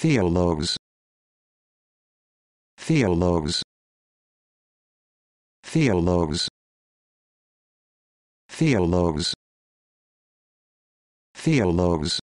Theologues Theologues Theologues Theologues Theologues